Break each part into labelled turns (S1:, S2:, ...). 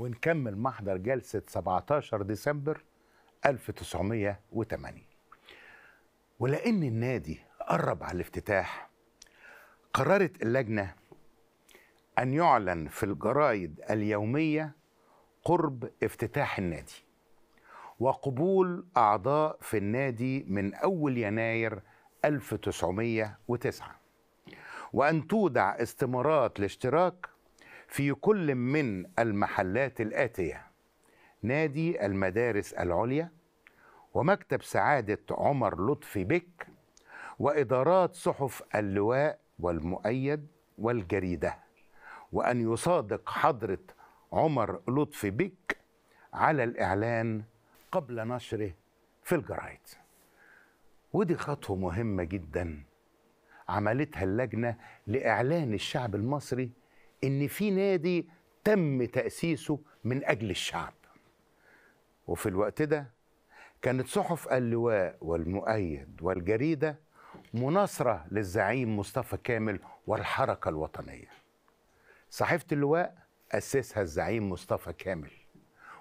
S1: ونكمل محضر جلسة 17 ديسمبر 1908 ولأن النادي قرب على الافتتاح قررت اللجنة أن يعلن في الجرايد اليومية قرب افتتاح النادي وقبول أعضاء في النادي من أول يناير 1909 وأن تودع استمارات الاشتراك في كل من المحلات الآتية نادي المدارس العليا ومكتب سعادة عمر لطفي بك وإدارات صحف اللواء والمؤيد والجريدة وأن يصادق حضرة عمر لطفي بك على الإعلان قبل نشره في الجرايد ودي خطوة مهمة جدا عملتها اللجنة لإعلان الشعب المصري ان في نادي تم تاسيسه من اجل الشعب وفي الوقت ده كانت صحف اللواء والمؤيد والجريده مناصره للزعيم مصطفى كامل والحركه الوطنيه صحيفه اللواء اسسها الزعيم مصطفى كامل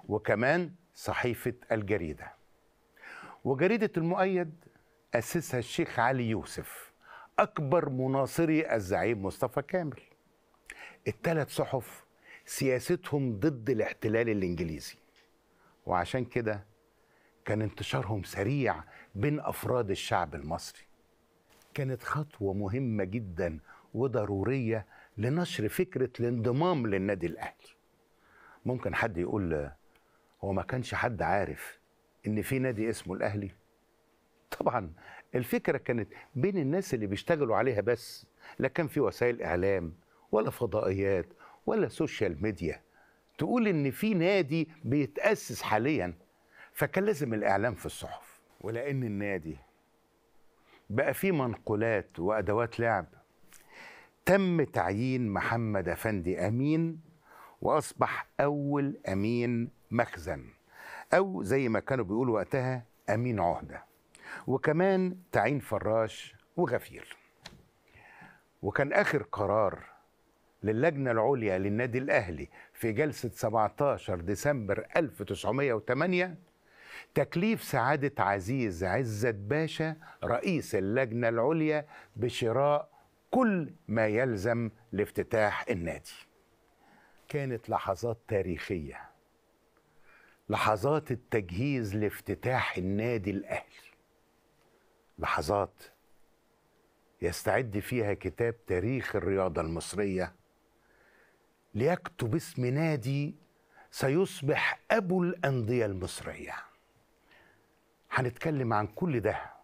S1: وكمان صحيفه الجريده وجريده المؤيد اسسها الشيخ علي يوسف اكبر مناصري الزعيم مصطفى كامل الثلاث صحف سياستهم ضد الاحتلال الانجليزي وعشان كده كان انتشارهم سريع بين افراد الشعب المصري كانت خطوه مهمه جدا وضروريه لنشر فكره الانضمام للنادي الاهلي ممكن حد يقول هو ما كانش حد عارف ان في نادي اسمه الاهلي طبعا الفكره كانت بين الناس اللي بيشتغلوا عليها بس لا كان في وسائل اعلام ولا فضائيات ولا سوشيال ميديا تقول ان في نادي بيتاسس حاليا فكان لازم الاعلام في الصحف ولان النادي بقى فيه منقولات وادوات لعب تم تعيين محمد افندي امين واصبح اول امين مخزن او زي ما كانوا بيقولوا وقتها امين عهده وكمان تعيين فراش وغفير وكان اخر قرار للجنة العليا للنادي الأهلي في جلسة 17 ديسمبر 1908 تكليف سعادة عزيز عزت باشا رئيس اللجنة العليا بشراء كل ما يلزم لافتتاح النادي كانت لحظات تاريخية لحظات التجهيز لافتتاح النادي الأهلي لحظات يستعد فيها كتاب تاريخ الرياضة المصرية ليكتب اسم نادي سيصبح أبو الأندية المصرية هنتكلم عن كل ده